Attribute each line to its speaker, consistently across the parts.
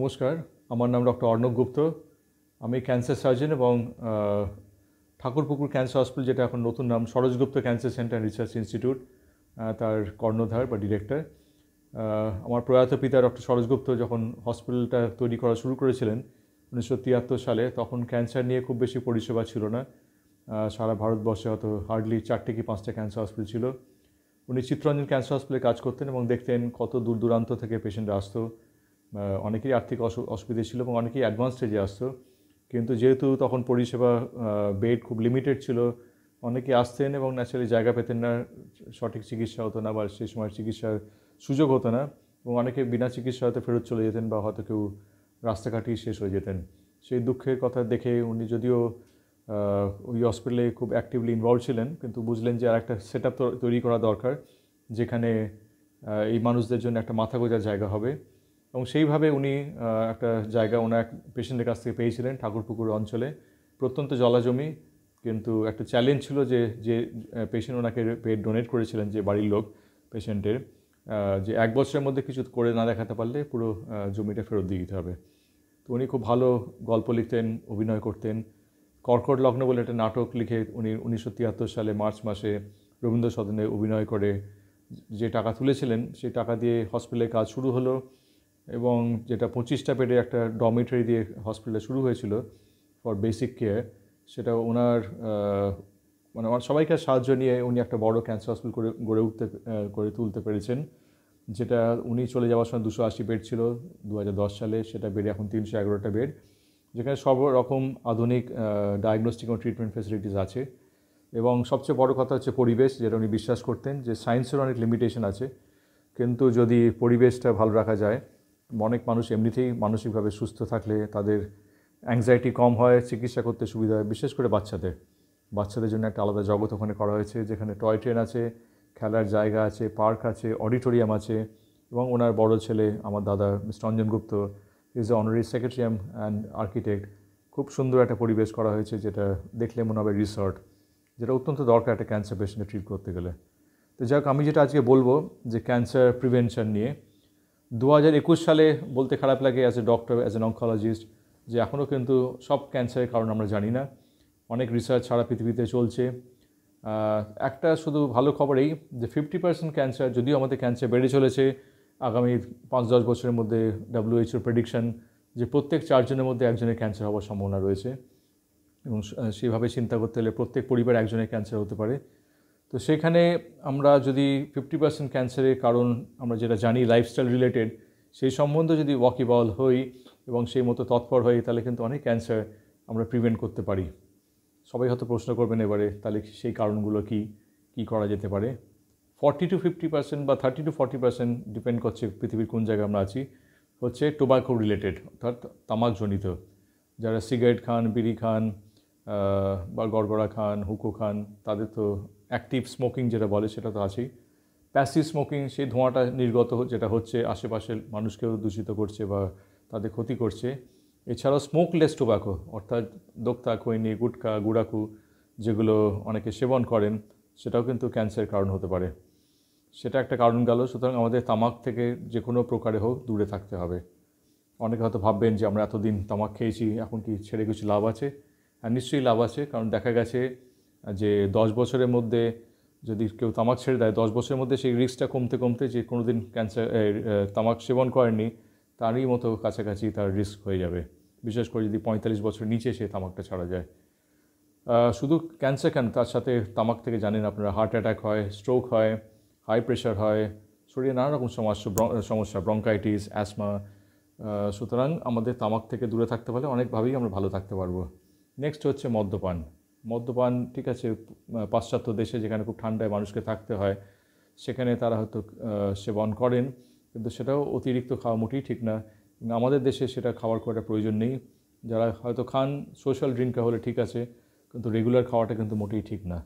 Speaker 1: নমস্কার আমার নাম ডক্টর অর্ণব গুপ্ত আমি ক্যান্সার সার্জন এবং ঠাকুরপুকুর ক্যান্সার হসপিটাল যেটা এখন নতুন নাম Saroj Gupta cancer centre research institute তার কর্ণধার বা ডিরেক্টর আমার প্রয়াত পিতা ডক্টর সরোজ গুপ্ত যখন হসপিটালটা তৈরি করা শুরু করেছিলেন উনিশশো তিয়াত্তর সালে তখন ক্যান্সার নিয়ে খুব বেশি পরিষেবা ছিল না সারা ভারতবর্ষে হয়তো হার্ডলি চারটে কি পাঁচটা ক্যান্সার হসপিটাল ছিল উনি চিত্তরঞ্জন ক্যান্সার হসপিটালে কাজ করতেন এবং দেখতেন কত দূর দূরান্ত থেকে পেশেন্ট আসতো অনেকেই আর্থিক অসুবিধে ছিল এবং অনেকেই অ্যাডভান্স স্টেজে আসতো কিন্তু যেহেতু তখন পরিষেবা বেড খুব লিমিটেড ছিল অনেকে আসতেন এবং ন্যাচারালি জায়গা পেতেন না সঠিক চিকিৎসা হতো না বা সেই সময় চিকিৎসার সুযোগ হতো না এবং অনেকে বিনা চিকিৎসা হয়তো ফেরত চলে যেতেন বা হয়তো কেউ রাস্তাঘাটেই শেষ হয়ে যেতেন সেই দুঃখের কথা দেখে উনি যদিও ওই হসপিটালে খুব অ্যাক্টিভলি ইনভলভ ছিলেন কিন্তু বুঝলেন যে আর একটা সেট তৈরি করা দরকার যেখানে এই মানুষদের জন্য একটা মাথা গোজার জায়গা হবে এবং সেইভাবে উনি একটা জায়গা ওনার এক পেশেন্টের কাছ থেকে পেয়েছিলেন ঠাকুরপুকুর অঞ্চলে প্রত্যন্ত জলাজমি কিন্তু একটা চ্যালেঞ্জ ছিল যে যে পেশেন্ট ওনাকে পেট ডোনেট করেছিলেন যে বাড়ির লোক পেশেন্টের যে এক বছরের মধ্যে কিছু করে না দেখাতে পারলে পুরো জমিটা ফেরত দিয়ে দিতে হবে তো উনি খুব ভালো গল্প লিখতেন অভিনয় করতেন কর্কট লগ্ন বলে একটা নাটক লিখে উনি উনিশশো তিয়াত্তর সালে মার্চ মাসে রবীন্দ্র সদনে অভিনয় করে যে টাকা তুলেছিলেন সেই টাকা দিয়ে হসপিটালের কাজ শুরু হলো এবং যেটা পঁচিশটা বেডে একটা ডমিটারি দিয়ে হসপিটালে শুরু হয়েছিল ফর বেসিক কেয়ার সেটা ওনার মানে সবাইকে সাহায্য নিয়ে উনি একটা বড় ক্যান্সার হসপিটাল করে গড়ে উঠতে করে তুলতে পেরেছেন যেটা উনি চলে যাওয়ার সময় দুশো আশি বেড ছিল দু সালে সেটা বেড়ে এখন তিনশো এগারোটা বেড যেখানে সব রকম আধুনিক ডায়াগনস্টিক ও ট্রিটমেন্ট ফেসিলিটিস আছে এবং সবচেয়ে বড় কথা হচ্ছে পরিবেশ যেটা উনি বিশ্বাস করতেন যে সায়েন্সের অনেক লিমিটেশন আছে কিন্তু যদি পরিবেশটা ভালো রাখা যায় অনেক মানুষ এমনিতেই মানসিকভাবে সুস্থ থাকলে তাদের অ্যাংজাইটি কম হয় চিকিৎসা করতে সুবিধা হয় বিশেষ করে বাচ্চাদের বাচ্চাদের জন্য একটা আলাদা জগৎ ওখানে করা হয়েছে যেখানে টয় ট্রেন আছে খেলার জায়গা আছে পার্ক আছে অডিটোরিয়াম আছে এবং ওনার বড় ছেলে আমার দাদা mister Anjan Gupta is a honorary secretary and architect খুব সুন্দর একটা পরিবেশ করা হয়েছে যেটা দেখলে মনে হবে রিসর্ট যেটা অত্যন্ত দরকার একটা ক্যান্সার পেশেন্টকে ট্রিট করতে গেলে তো যাই হোক আমি যেটা আজকে বলবো যে ক্যান্সার প্রিভেনশন নিয়ে দু সালে বলতে খারাপ লাগে as a doctor as an oncologist যে এখনও কিন্তু সব ক্যান্সারের কারণ আমরা জানি না অনেক রিসার্চ সারা পৃথিবীতে চলছে একটা শুধু ভালো খবর এই যে ফিফটি পার্সেন্ট ক্যান্সার যদিও আমাদের ক্যান্সার বেড়ে চলেছে আগামী পাঁচ দশ বছরের মধ্যে ডাব্লিউএইচওর প্রেডিকশন যে প্রত্যেক চারজনের মধ্যে একজনের ক্যান্সার হওয়ার সম্ভাবনা রয়েছে এবং সেভাবে চিন্তা করতে হলে প্রত্যেক পরিবার একজনের ক্যান্সার হতে পারে তো সেখানে আমরা যদি ফিফটি পার্সেন্ট ক্যান্সারের কারণ আমরা যেটা জানি লাইফস্টাইল রিলেটেড সেই সম্বন্ধে যদি ওয়াকিবল হই এবং সেই মতো তৎপর হই তাহলে কিন্তু অনেক ক্যান্সার আমরা প্রিভেন্ট করতে পারি সবাই হয়তো প্রশ্ন করবেন এবারে তাহলে সেই কারণগুলো কি কি করা যেতে পারে ফর্টি টু ফিফটি পার্সেন্ট বা thirty to forty percent depend করছে পৃথিবীর কোন জায়গায় আমরা আছি হচ্ছে টোবাকো রিলেটেড অর্থাৎ তামাকজনিত যারা সিগারেট খান বিড়ি খান বা গড়গড়া খান হুকো খান তাদের তো অ্যাক্টিভ স্মোকিং যেটা বলে সেটা তো আছেই প্যাসিভ স্মোকিং সেই ধোঁয়াটা নির্গত যেটা হচ্ছে আশেপাশের মানুষকেও দূষিত করছে বা তাদের ক্ষতি করছে এছাড়াও স্মোকলেস টোবাকো অর্থাৎ দোক্তা খৈনি গুটকা গুড়াকু যেগুলো অনেকে সেবন করেন সেটাও কিন্তু ক্যান্সারের কারণ হতে পারে সেটা একটা কারণ গেল সুতরাং আমাদের তামাক থেকে যে কোনো প্রকারে হোক দূরে থাকতে হবে অনেকে হয়তো ভাববেন যে আমরা এতদিন তামাক খেয়েছি এখন কি ছেড়ে কিছু লাভ আছে হ্যাঁ নিশ্চয়ই লাভ আছে কারণ দেখা গেছে যে দশ বছরের মধ্যে যদি কেউ তামাক ছেড়ে দেয় দশ বছরের মধ্যে সেই রিস্কটা কমতে কমতে যে কোনো দিন ক্যান্সার তামাক সেবন করেনি তারই মতো কাছাকাছি তার রিস্ক হয়ে যাবে বিশেষ করে যদি পঁয়তাল্লিশ বছর নিচে সে তামাকটা ছাড়া যায় শুধু ক্যান্সার কেন তার সাথে তামাক থেকে জানেন আপনারা হার্ট অ্যাটাক হয় স্ট্রোক হয় হাই প্রেশার হয় শরীরে নানা রকম সমস্যা সমস্যা ব্রঙ্কাইটিস অ্যাসমা সুতরাং আমাদের তামাক থেকে দূরে থাকতে পারলে অনেকভাবেই আমরা ভালো থাকতে পারবো নেক্সট হচ্ছে মদ্যপান মদ্যপান ঠিক আছে পাশ্চাত্য দেশে যেখানে খুব ঠান্ডায় মানুষকে থাকতে হয় সেখানে তারা হয়তো সেবন করেন কিন্তু সেটাও অতিরিক্ত খাওয়া মোটেই ঠিক না আমাদের দেশে সেটা খাওয়ার খুব একটা প্রয়োজন নেই যারা হয়তো খান সোশ্যাল ড্রিঙ্ক হলে ঠিক আছে কিন্তু রেগুলার খাওয়াটা কিন্তু মোটেই ঠিক না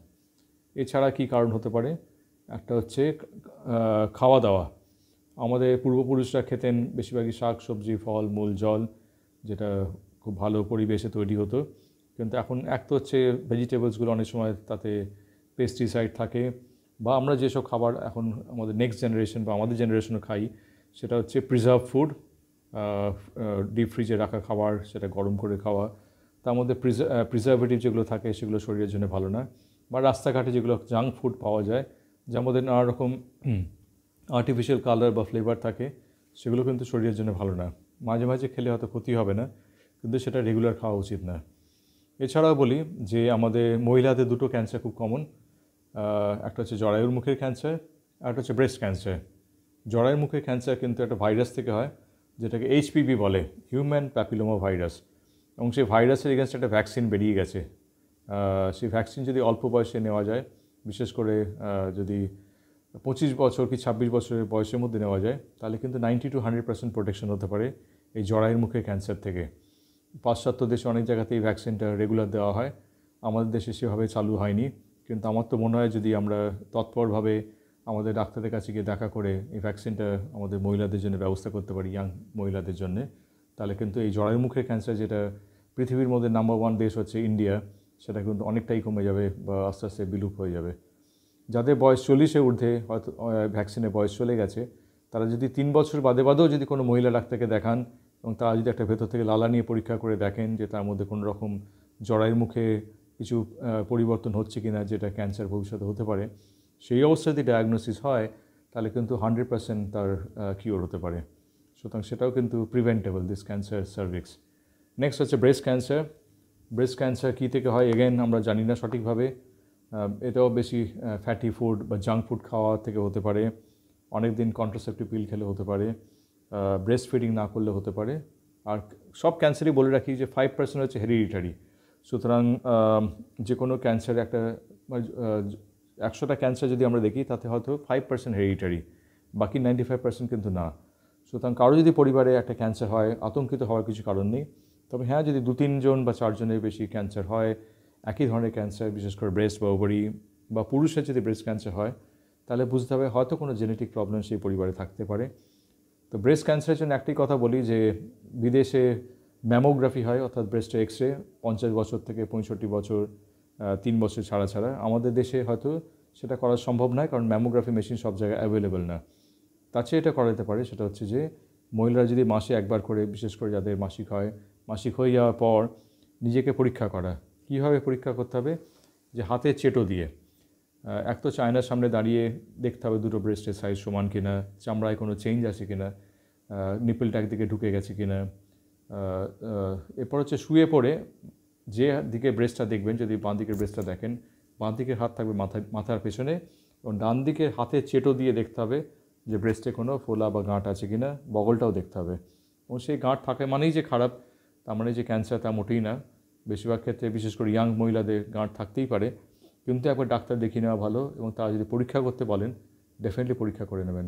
Speaker 1: এছাড়া কি কারণ হতে পারে একটা হচ্ছে খাওয়া দাওয়া আমাদের পূর্বপুরুষরা খেতেন বেশিরভাগই শাক সবজি ফল মূল জল যেটা খুব ভালো পরিবেশে তৈরি হতো কিন্তু এখন এক তো হচ্ছে ভেজিটেবলসগুলো অনেক সময় তাতে পেস্টিসাইড থাকে বা আমরা যেসব খাবার এখন আমাদের নেক্সট জেনারেশন বা আমাদের জেনারেশনও খাই সেটা হচ্ছে প্রিজার্ভ ফুড ডিপ ফ্রিজে রাখা খাবার সেটা গরম করে খাওয়া তার মধ্যে প্রিজার্ভেটিভ যেগুলো থাকে সেগুলো শরীরের জন্য ভালো না বা রাস্তাঘাটে যেগুলো জাঙ্ক ফুড পাওয়া যায় যে আমাদের নানা রকম আর্টিফিশিয়াল কালার বা ফ্লেভার থাকে সেগুলো কিন্তু শরীরের জন্য ভালো না মাঝে মাঝে খেলে হয়তো ক্ষতি হবে না কিন্তু সেটা রেগুলার খাওয়া উচিত না এছাড়াও বলি যে আমাদের মহিলাদের দুটো ক্যান্সার খুব কমন একটা হচ্ছে জরায়ুর মুখের ক্যান্সার আর একটা হচ্ছে ব্রেস্ট ক্যান্সার জরায়ুর মুখের ক্যান্সার কিন্তু একটা ভাইরাস থেকে হয় যেটাকে এইচপিভি বলে হিউম্যান প্যাপিলোমা ভাইরাস এবং সেই ভাইরাসের এগেনস্ট একটা ভ্যাকসিন বেরিয়ে গেছে সেই ভ্যাকসিন যদি অল্প বয়সে নেওয়া যায় বিশেষ করে যদি পঁচিশ বছর কি ছাব্বিশ বছরের বয়সের মধ্যে নেওয়া যায় তাহলে কিন্তু ninety to hundred percent protection হতে পারে এই জরায়ুর মুখে ক্যান্সার থেকে পাশ্চাত্য দেশে অনেক জায়গাতেই ভ্যাকসিনটা রেগুলার দেওয়া হয় আমাদের দেশে সেভাবে চালু হয়নি কিন্তু আমার তো মনে হয় যদি আমরা তৎপরভাবে আমাদের ডাক্তারের কাছে গিয়ে দেখা করে এই ভ্যাকসিনটা আমাদের মহিলাদের জন্য ব্যবস্থা করতে পারি ইয়াং মহিলাদের জন্য তাহলে কিন্তু এই জড়ের মুখের ক্যান্সার যেটা পৃথিবীর মধ্যে নাম্বার ওয়ান দেশ হচ্ছে ইন্ডিয়া সেটা কিন্তু অনেকটাই কমে যাবে বা আস্তে আস্তে বিলুপ হয়ে যাবে যাদের বয়স চল্লিশে ঊর্ধ্বে হয়তো ভ্যাকসিনের বয়স চলে গেছে তারা যদি তিন বছর বাদে বাদেও যদি কোনো মহিলা ডাক্তারকে দেখান এবং তারা যদি একটা ভেতর থেকে লালা নিয়ে পরীক্ষা করে দেখেন যে তার মধ্যে কোনো রকম জড়াইয়ের মুখে কিছু পরিবর্তন হচ্ছে কি না যেটা ক্যান্সার ভবিষ্যতে হতে পারে সেই অবস্থায় যদি ডায়াগনোসিস হয় তাহলে কিন্তু হান্ড্রেড পার্সেন্ট তার কিওর হতে পারে সুতরাং সেটাও কিন্তু preventable this cancer cervix next হচ্ছে ব্রেস্ট ক্যান্সার ব্রেস্ট ক্যান্সার কী থেকে হয় এগেন আমরা জানি না সঠিকভাবে এটাও বেশি ফ্যাটি ফুড বা জাঙ্ক ফুড খাওয়া থেকে হতে পারে অনেক দিন কন্ট্রাসেপ্টিভ পিল খেলে হতে পারে ব্রেস্ট ফিডিং না করলে হতে পারে আর সব ক্যান্সারই বলে রাখি যে ফাইভ পার্সেন্ট হচ্ছে হেরিডিটারি সুতরাং যে কোনো ক্যান্সার একটা মানে, একশোটা ক্যান্সার যদি আমরা দেখি তাতে হয়তো ফাইভ পার্সেন্ট হেরিডিটারি বাকি নাইনটি ফাইভ পার্সেন্ট কিন্তু না সুতরাং কারো যদি পরিবারে একটা ক্যান্সার হয় আতঙ্কিত হওয়ার কিছু কারণ নেই তবে হ্যাঁ যদি দু তিনজন বা চারজনের বেশি ক্যান্সার হয় একই ধরনের ক্যান্সার বিশেষ করে ব্রেস্ট বা ওভারি বা পুরুষের যদি ব্রেস্ট ক্যান্সার হয় তাহলে বুঝতে হবে হয়তো কোনো জেনেটিক প্রবলেম সেই পরিবারে থাকতে পারে তো ব্রেস্ট ক্যান্সারের জন্য একটি কথা বলি যে বিদেশে ম্যামোগ্রাফি হয় অর্থাৎ ব্রেস্ট এক্স রে পঞ্চাশ বছর থেকে পঁয়ষট্টি বছর তিন বছর ছাড়া ছাড়া আমাদের দেশে হয়তো সেটা করা সম্ভব নয় কারণ ম্যামোগ্রাফি মেশিন সব জায়গায় অ্যাভেলেবেল না তার চেয়ে এটা করা যেতে পারে সেটা হচ্ছে যে মহিলারা যদি মাসে একবার করে বিশেষ করে যাদের মাসিক হয় মাসিক হয়ে যাওয়ার পর নিজেকে পরীক্ষা করা কীভাবে পরীক্ষা করতে হবে যে হাতে চেটো দিয়ে এক তো চায়নার সামনে দাঁড়িয়ে দেখতে হবে দুটো ব্রেস্টের সাইজ সমান কিনা চামড়ায় কোনো চেঞ্জ আছে কিনা নিপিলটা একদিকে ঢুকে গেছে কিনা এরপর হচ্ছে শুয়ে পড়ে যে দিকে ব্রেস্টটা দেখবেন যদি বাঁ দিকের ব্রেস্টটা দেখেন বাঁ দিকের হাত থাকবে মাথায় মাথার পেছনে এবং ডান দিকের হাতে চেটো দিয়ে দেখতে হবে যে ব্রেস্টে কোনো ফোলা বা গাঁট আছে কি না বগলটাও দেখতে হবে এবং সেই গাঁট থাকে মানেই যে খারাপ তার মানে যে ক্যান্সার তা মোটেই না বেশিরভাগ ক্ষেত্রে বিশেষ করে ইয়াং মহিলাদের গাঁট থাকতেই পারে কিন্তু একবার ডাক্তার দেখিয়ে নেওয়া ভালো এবং তারা যদি পরীক্ষা করতে বলেন ডেফিনেটলি পরীক্ষা করে নেবেন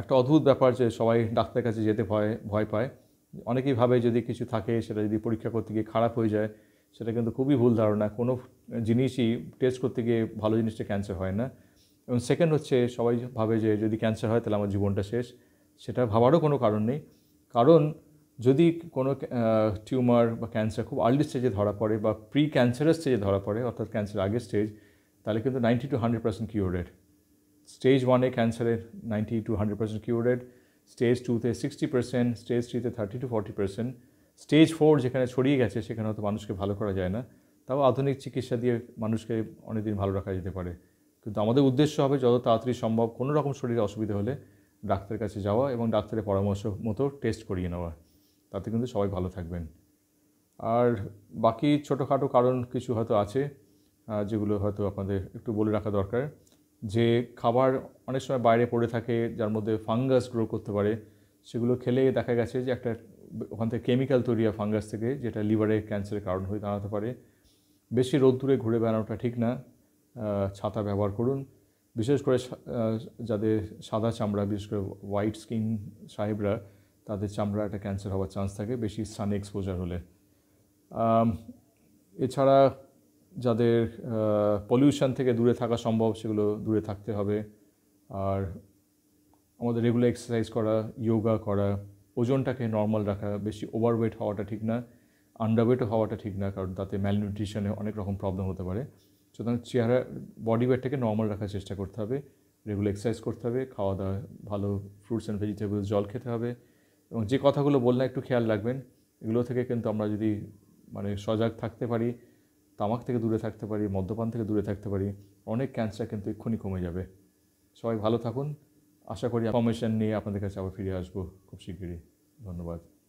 Speaker 1: একটা অদ্ভুত ব্যাপার যে সবাই ডাক্তারের কাছে যেতে ভয় ভয় পায় অনেকেই ভাবে যদি কিছু থাকে সেটা যদি পরীক্ষা করতে গিয়ে খারাপ হয়ে যায় সেটা কিন্তু খুবই ভুল ধারণা কোনো জিনিসই টেস্ট করতে গিয়ে ভালো জিনিসটা ক্যান্সার হয় না এবং সেকেন্ড হচ্ছে সবাই ভাবে যে যদি ক্যান্সার হয় তাহলে আমার জীবনটা শেষ সেটা ভাবারও কোনো কারণ নেই কারণ যদি কোনো টিউমার বা ক্যান্সার খুব আর্লি স্টেজে ধরা পড়ে বা প্রি ক্যান্সারের স্টেজে ধরা পড়ে অর্থাৎ ক্যান্সার আগের স্টেজ তাহলে কিন্তু ninety to hundred percent cure rate stage ওয়ানে ক্যান্সারের ninety to hundred percent cure rate stage টুতে সিক্সটি পার্সেন্ট স্টেজ থ্রিতে thirty to forty percent stage four যেখানে ছড়িয়ে গেছে সেখানে হয়তো মানুষকে ভালো করা যায় না তাও আধুনিক চিকিৎসা দিয়ে মানুষকে অনেকদিন ভালো রাখা যেতে পারে কিন্তু আমাদের উদ্দেশ্য হবে যত তাড়াতাড়ি সম্ভব কোনো রকম শরীরে অসুবিধা হলে ডাক্তারের কাছে যাওয়া এবং ডাক্তারের পরামর্শ মতো টেস্ট করিয়ে নেওয়া তাতে কিন্তু সবাই ভালো থাকবেন আর বাকি ছোটোখাটো কারণ কিছু হয়তো আছে যেগুলো হয়তো আপনাদের একটু বলে রাখা দরকার যে খাবার অনেক সময় বাইরে পড়ে থাকে যার মধ্যে ফাঙ্গাস গ্রো করতে পারে সেগুলো খেলে দেখা গেছে যে একটা ওখান থেকে কেমিক্যাল তৈরি হয় ফাঙ্গাস থেকে যেটা লিভারে ক্যান্সারের কারণ হয়ে দাঁড়াতে পারে বেশি রোদ্দুরে ঘুরে বেড়ানোটা ঠিক না ছাতা ব্যবহার করুন বিশেষ করে যাদের সাদা চামড়া বিশেষ করে হোয়াইট স্কিন সাহেবরা তাদের চামড়া একটা ক্যান্সার হওয়ার চান্স থাকে বেশি সানে এক্সপোজার হলে এছাড়া যাদের পলিউশন থেকে দূরে থাকা সম্ভব সেগুলো দূরে থাকতে হবে আর আমাদের রেগুলার এক্সারসাইজ করা যোগা করা ওজনটাকে নর্মাল রাখা বেশি ওভারওয়েট হওয়াটা ঠিক না আন্ডারওয়েটও হওয়াটা ঠিক না কারণ তাতে ম্যালনিউট্রিশনে অনেক রকম প্রবলেম হতে পারে সুতরাং চেহারা বডি ওয়েটটাকে নর্মাল রাখার চেষ্টা করতে হবে রেগুলার এক্সারসাইজ করতে হবে খাওয়া দাওয়া ভালো ফ্রুটস অ্যান্ড ভেজিটেবলস জল খেতে হবে এবং যে কথাগুলো বললাম একটু খেয়াল রাখবেন এগুলো থেকে কিন্তু আমরা যদি মানে সজাগ থাকতে পারি তামাক থেকে দূরে থাকতে পারি মদ্যপান থেকে দূরে থাকতে পারি অনেক ক্যান্সার কিন্তু এক্ষুনি কমে যাবে সবাই ভালো থাকুন আশা করি ইনফরমেশান নিয়ে আপনাদের কাছে আবার ফিরে আসবো খুব শিগগিরই ধন্যবাদ